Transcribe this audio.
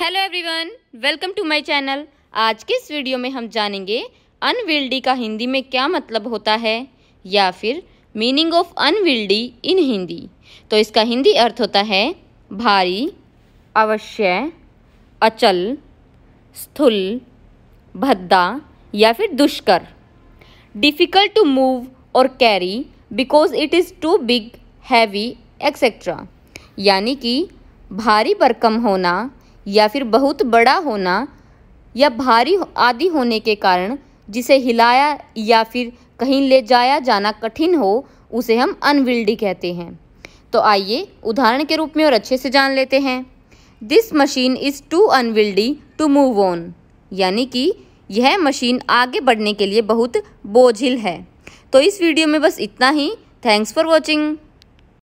hello everyone welcome to my channel आज के इस वीडियो में हम जानेंगे अनविल्डी का हिंदी में क्या मतलब होता है या फिर meaning of unwieldy in Hindi तो इसका हिंदी अर्थ होता है भारी अवश्य अचल स्थूल भद्दा या फिर दुष्कर डिफ़िकल्ट टू मूव और carry because it is too big heavy etcetera यानी कि भारी बरकम होना या फिर बहुत बड़ा होना या भारी आदि होने के कारण जिसे हिलाया या फिर कहीं ले जाया जाना कठिन हो उसे हम अनविल्डी कहते हैं तो आइए उदाहरण के रूप में और अच्छे से जान लेते हैं this machine is too unwieldy to move on यानी कि यह मशीन आगे बढ़ने के लिए बहुत बोझिल है तो इस वीडियो में बस इतना ही थैंक्स फॉर वॉचिंग